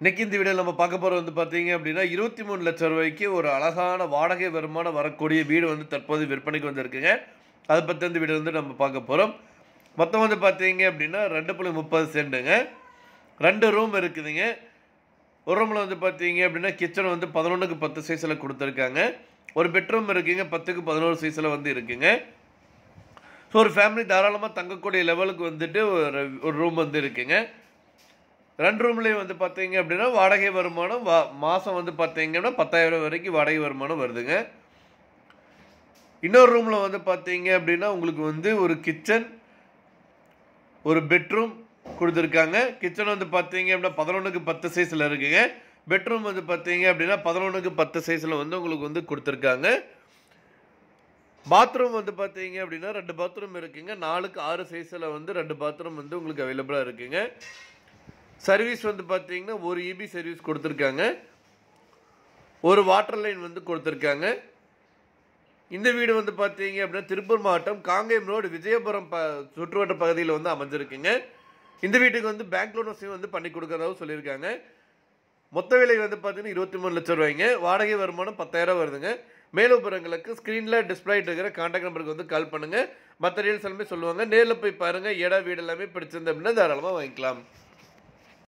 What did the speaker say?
இன்னைக்கு இந்த வீடியோ நம்ம பார்க்க போகிறது வந்து பார்த்தீங்க அப்படின்னா இருபத்தி மூணு லட்சம் ரூபாய்க்கு ஒரு அழகான வாடகை வருமானம் வரக்கூடிய வீடு வந்து தற்போது விற்பனைக்கு வந்திருக்குங்க அதை பற்றி இந்த வீடியோ வந்து நம்ம பார்க்க போகிறோம் மொத்தம் வந்து பார்த்தீங்க அப்படின்னா ரெண்டு புள்ளி முப்பது சென்ட்டுங்க ரெண்டு ரூம் இருக்குதுங்க ஒரு ரூமில் வந்து பார்த்தீங்க அப்படின்னா கிச்சன் வந்து பதினொன்றுக்கு பத்து சைஸில் கொடுத்துருக்காங்க ஒரு பெட்ரூம் இருக்குங்க பத்துக்கு பதினோரு சைஸில் வந்து இருக்குங்க ஸோ ஒரு ஃபேமிலி தாராளமாக தங்கக்கூடிய லெவலுக்கு வந்துட்டு ஒரு ஒரு ரூம் வந்து இருக்குங்க ரெண்டு ரூம்லேயும் வந்து பார்த்தீங்க அப்படின்னா வாடகை வருமானம் வா மாதம் வந்து பார்த்தீங்கன்னா பத்தாயிரம் வரைக்கும் வாடகை வருமானம் வருதுங்க இன்னொரு ரூமில் வந்து பார்த்தீங்க அப்படின்னா உங்களுக்கு வந்து ஒரு கிச்சன் ஒரு பெட்ரூம் கொடுத்துருக்காங்க கிச்சன் வந்து பார்த்தீங்க அப்படின்னா பதினொன்றுக்கு பத்து சைஸில் இருக்குங்க பெட்ரூம் வந்து பார்த்தீங்க அப்படின்னா பதினொன்றுக்கு பத்து சைஸில் வந்து உங்களுக்கு வந்து கொடுத்துருக்காங்க பாத்ரூம் வந்து பார்த்தீங்க அப்படின்னா ரெண்டு பாத்ரூம் இருக்குங்க நாலுக்கு ஆறு சைஸில் வந்து ரெண்டு பாத்ரூம் வந்து உங்களுக்கு அவைலபிளாக இருக்குங்க சர்வீஸ் வந்து பார்த்தீங்கன்னா ஒரு இபி e சர்வீஸ் கொடுத்துருக்காங்க ஒரு வாட்டர் லைன் வந்து கொடுத்துருக்காங்க இந்த வீடு வந்து பார்த்தீங்க அப்படின்னா திருப்பூர் மாவட்டம் காங்கேயம் ரோடு விஜயபுரம் ப சுற்றுவட்ட பகுதியில் வந்து அமைஞ்சிருக்குங்க இந்த வீட்டுக்கு வந்து பேங்க் லோன் வசதி வந்து பண்ணி கொடுக்குறதாகவும் சொல்லியிருக்காங்க மொத்த விலை வந்து பார்த்தீங்கன்னா இருபத்தி மூணு லட்சம் ரூபாய்ங்க வாடகை வருமானம் பத்தாயிரம் வருதுங்க மேலோபுரங்களுக்கு ஸ்க்ரீனில் டிஸ்பிளே இருக்கிற கான்டாக்ட் நம்பருக்கு வந்து கால் பண்ணுங்கள் மற்ற ரீல்ஸ் எல்லாமே சொல்லுவாங்க நேரில் போய் பாருங்கள் இடம் வீடு எல்லாமே பிடிச்சிருந்து அப்படின்னா தாராளமாக வாங்கிக்கலாம்